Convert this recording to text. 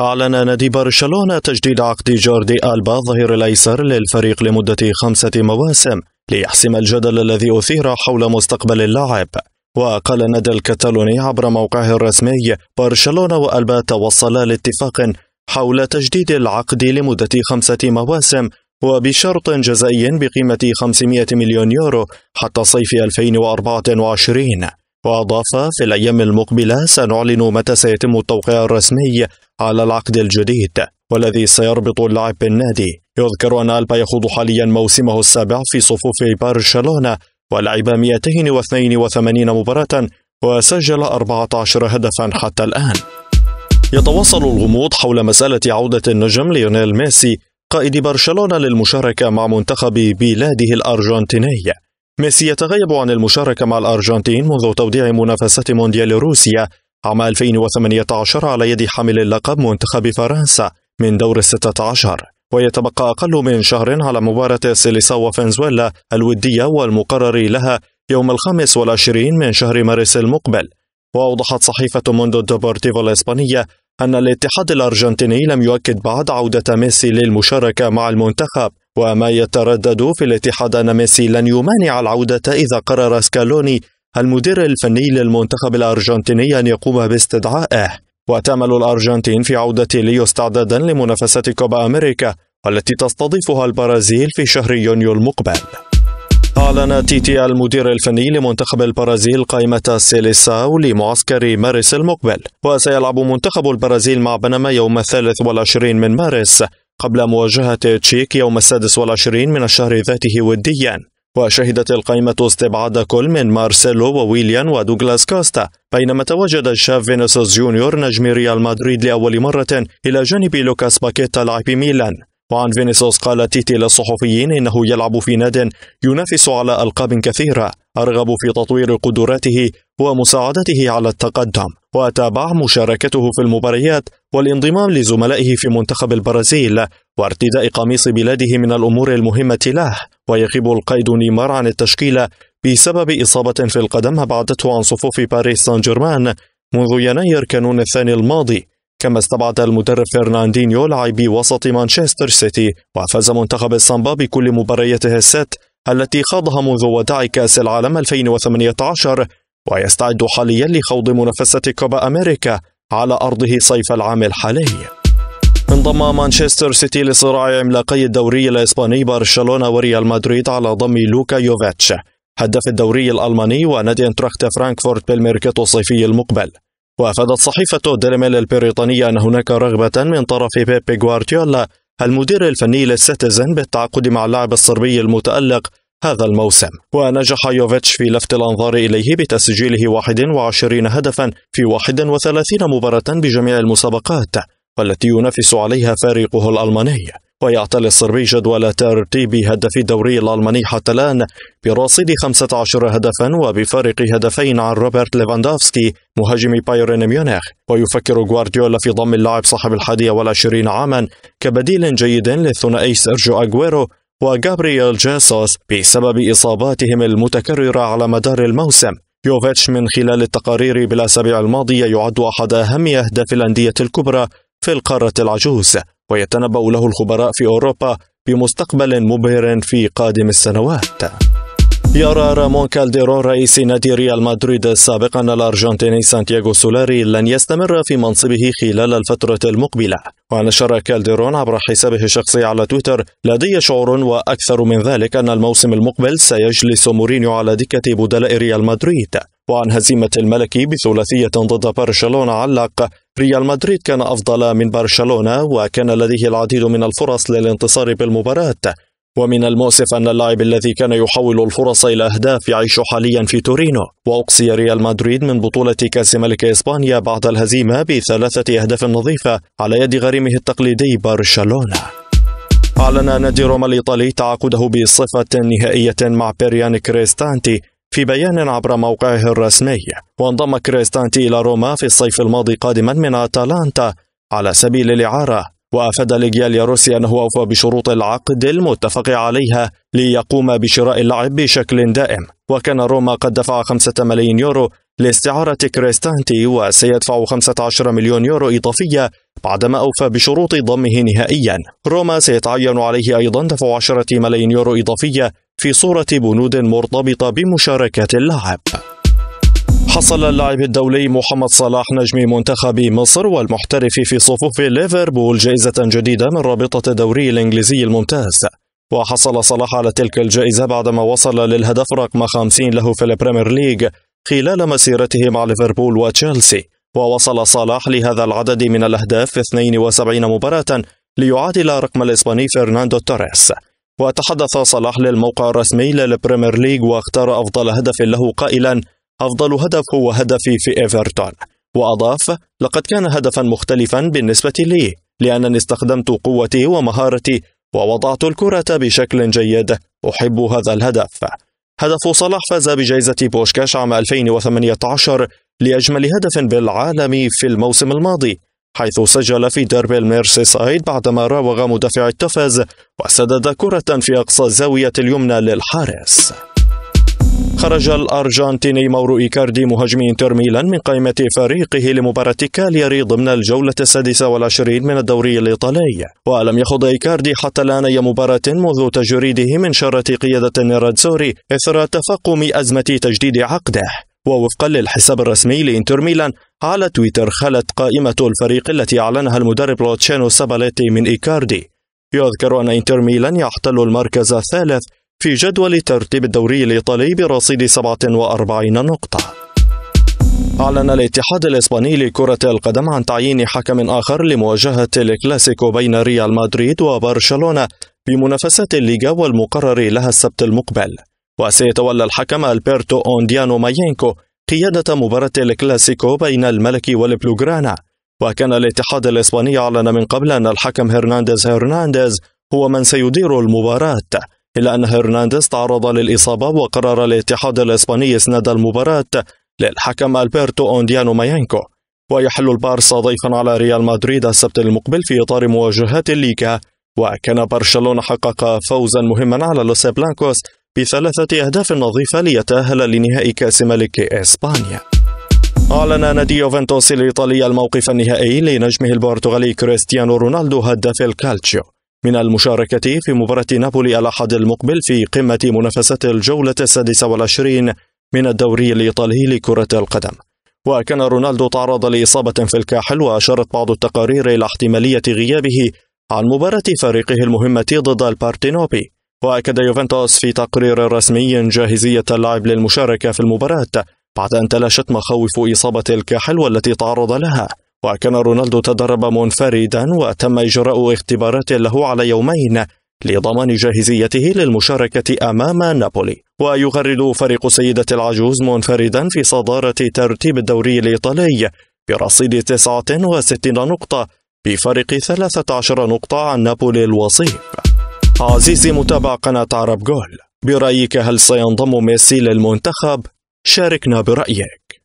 أعلن نادي برشلونة تجديد عقد جوردي ألبا ظهير الأيسر للفريق لمدة خمسة مواسم ليحسم الجدل الذي أثير حول مستقبل اللاعب وقال النادي الكتالوني عبر موقعه الرسمي برشلونة وألبا توصلا لاتفاق حول تجديد العقد لمدة خمسة مواسم وبشرط جزائي بقيمة 500 مليون يورو حتى صيف 2024 وأضاف في الأيام المقبلة سنعلن متى سيتم التوقيع الرسمي على العقد الجديد والذي سيربط اللعب بالنادي يذكر أن ألبا يخوض حاليا موسمه السابع في صفوف برشلونة ولعب 282 مباراة وسجل 14 هدفا حتى الآن يتواصل الغموض حول مسألة عودة النجم ليونيل ميسي قائد برشلونة للمشاركة مع منتخب بلاده الأرجنتيني ميسي يتغيب عن المشاركة مع الأرجنتين منذ توديع منافسة مونديال روسيا عام 2018 على يد حامل اللقب منتخب فرنسا من دور الستة عشر ويتبقى أقل من شهر على مباراة سيليسا وفنزويلا الودية والمقرر لها يوم الخامس والعشرين من شهر مارس المقبل وأوضحت صحيفة موندو ديبورتيفو الإسبانية أن الاتحاد الأرجنتيني لم يؤكد بعد عودة ميسي للمشاركة مع المنتخب وما يتردد في الاتحاد أن ميسي لن يمانع العودة إذا قرر سكالوني المدير الفني للمنتخب الأرجنتيني أن يقوم باستدعائه وتأمل الأرجنتين في عودة ليو استعدادا لمنافسة كوبا أمريكا والتي تستضيفها البرازيل في شهر يونيو المقبل أعلن تيتي المدير الفني لمنتخب البرازيل قائمة سيليساو لمعسكر مارس المقبل وسيلعب منتخب البرازيل مع بنما يوم الثالث والعشرين من مارس قبل مواجهة تشيك يوم السادس والعشرين من الشهر ذاته وديا وشهدت القائمة استبعاد كل من مارسيلو وويليان ودوغلاس كوستا بينما تواجد الشاب فينيسوس جونيور نجم ريال مدريد لأول مرة إلى جانب لوكاس باكيتا لاعب ميلان وعن فينيسوس قال تيتي للصحفيين إنه يلعب في ناد ينافس على ألقاب كثيرة أرغب في تطوير قدراته ومساعدته على التقدم وأتابع مشاركته في المباريات والانضمام لزملائه في منتخب البرازيل وارتداء قميص بلاده من الأمور المهمة له ويغيب القائد نيمار عن التشكيلة بسبب إصابة في القدم أبعدته عن صفوف باريس سان جيرمان منذ يناير كانون الثاني الماضي كما استبعد المدرب فرناندينيو لاعبي وسط مانشستر سيتي وفاز منتخب السامبا بكل مبارياته الست التي خاضها منذ وداع كأس العالم 2018 ويستعد حاليا لخوض منافسة كوبا أمريكا على أرضه صيف العام الحالي انضم مانشستر سيتي لصراع عملاقي الدوري الإسباني برشلونة وريال مدريد على ضم لوكا يوفيتش هدف الدوري الألماني ونادي انتراخت فرانكفورت بالميركاتو الصيفي المقبل وافادت صحيفة ديرميل البريطانية أن هناك رغبة من طرف بيبي غوارديولا المدير الفني للسيتيزن بالتعاقد مع اللاعب الصربي المتألق هذا الموسم ونجح يوفيتش في لفت الأنظار إليه بتسجيله 21 هدفا في 31 مباراة بجميع المسابقات والتي ينافس عليها فريقه الألماني ويعتلي الصربي جدول ترتيب هدف الدوري الألماني حتى الآن برصيد 15 هدفا وبفارق هدفين عن روبرت ليفاندوفسكي مهاجم بايرن ميونخ ويفكر غوارديولا في ضم اللاعب صاحب الحادية والعشرين عاما كبديل جيد للثنائي سيرجيو أغويرو وغابرييل جاسوس بسبب إصاباتهم المتكررة على مدار الموسم يوفيتش من خلال التقارير بالأسابيع الماضية يعد أحد أهم أهداف الأندية الكبرى في القارة العجوز ويتنبأ له الخبراء في أوروبا بمستقبل مبهر في قادم السنوات يرى رامون كالديرون رئيس نادي ريال مدريد سابقا الأرجنتيني سانتياغو سولاري لن يستمر في منصبه خلال الفترة المقبلة ونشر كالديرون عبر حسابه الشخصي على تويتر لدي شعور وأكثر من ذلك أن الموسم المقبل سيجلس مورينيو على دكة بدلاء ريال مدريد وعن هزيمة الملكي بثلاثية ضد برشلونة علق ريال مدريد كان أفضل من برشلونة وكان لديه العديد من الفرص للانتصار بالمباراة ومن المؤسف أن اللاعب الذي كان يحول الفرص إلى أهداف يعيش حاليا في تورينو وأقصي ريال مدريد من بطولة كأس ملك إسبانيا بعد الهزيمة بثلاثة أهداف نظيفة على يد غريمه التقليدي برشلونة أعلن نادي روما الإيطالي تعاقده بصفة نهائية مع بيريان كريستانتي في بيان عبر موقعه الرسمي وانضم كريستانتي إلى روما في الصيف الماضي قادما من أتالانتا على سبيل الإعارة وأفاد ليجياليا روسيا أنه أوفى بشروط العقد المتفق عليها ليقوم بشراء اللعب بشكل دائم وكان روما قد دفع 5 ملايين يورو لاستعارة كريستانتي وسيدفع 15 مليون يورو إضافية بعدما أوفى بشروط ضمه نهائيا روما سيتعين عليه أيضا دفع 10 ملايين يورو إضافية في صورة بنود مرتبطة بمشاركة اللاعب حصل اللاعب الدولي محمد صلاح نجم منتخب مصر والمحترف في صفوف ليفربول جائزة جديدة من رابطة الدوري الإنجليزي الممتاز وحصل صلاح على تلك الجائزة بعدما وصل للهدف رقم 50 له في البريمير ليج خلال مسيرته مع ليفربول وتشيلسي ووصل صلاح لهذا العدد من الأهداف في 72 مباراة ليعادل رقم الإسباني فرناندو توريس وتحدث صلاح للموقع الرسمي للبريمير ليج واختار أفضل هدف له قائلا أفضل هدف هو هدفي في إيفرتون وأضاف لقد كان هدفا مختلفا بالنسبة لي لأنني استخدمت قوتي ومهارتي ووضعت الكرة بشكل جيد أحب هذا الهدف هدف صلاح فاز بجائزة بوشكاش عام 2018 لأجمل هدف بالعالم في الموسم الماضي حيث سجل في الميرسي سايد بعدما راوغ مدافع التفز وسدد كرة في أقصى الزاوية اليمنى للحارس خرج الأرجنتيني مورو إيكاردي مهاجم إنتر ميلان من قائمة فريقه لمباراة كالياري ضمن الجولة السادسة والعشرين من الدوري الإيطالي ولم يخض إيكاردي حتى الآن أي مباراة منذ تجريده من شرة قيادة النيراتسوري إثر تفاقم أزمة تجديد عقده ووفقا للحساب الرسمي لإنتر ميلان على تويتر خلت قائمة الفريق التي أعلنها المدرب لوتشانو ساباليتي من إيكاردي يذكر أن إنتر ميلان يحتل المركز الثالث في جدول ترتيب الدوري الإيطالي برصيد 47 نقطة أعلن الاتحاد الإسباني لكرة القدم عن تعيين حكم آخر لمواجهة الكلاسيكو بين ريال مدريد وبرشلونة بمنافسات الليغا والمقرر لها السبت المقبل وسيتولى الحكم ألبرتو أونديانو ماينكو قيادة مباراة الكلاسيكو بين الملك والبلوغرانا وكان الاتحاد الإسباني أعلن من قبل أن الحكم هرنانديز هرنانديز هو من سيدير المباراة إلا أن هرنانديز تعرض للإصابة وقرر الاتحاد الإسباني إسناد المباراة للحكم ألبرتو أونديانو ماينكو ويحل البارسا ضيفا على ريال مدريد السبت المقبل في إطار مواجهات الليكا وكان برشلونة حقق فوزا مهما على لوس بلانكوس بثلاثة أهداف نظيفة ليتأهل لنهائي كأس ملك إسبانيا أعلن نادي يوفنتوس الإيطالي الموقف النهائي لنجمه البرتغالي كريستيانو رونالدو هداف الكالتشيو من المشاركة في مباراة نابولي الأحد المقبل في قمة منافسات الجولة السادسة والعشرين من الدوري الإيطالي لكرة القدم وكان رونالدو تعرض لإصابة في الكاحل وأشارت بعض التقارير إلى احتمالية غيابه عن مباراة فريقه المهمة ضد البارتينوبي وأكد يوفنتوس في تقرير رسمي جاهزية اللاعب للمشاركة في المباراة بعد أن تلاشت مخاوف إصابة الكاحل والتي تعرض لها وكان رونالدو تدرب منفردا وتم إجراء اختبارات له على يومين لضمان جاهزيته للمشاركة أمام نابولي ويغرد فريق السيدة العجوز منفردا في صدارة ترتيب الدوري الإيطالي برصيد 69 نقطة بفارق 13 نقطة عن نابولي الوصيف عزيزي متابع قناة عرب جول برأيك هل سينضم ميسي للمنتخب؟ شاركنا برأيك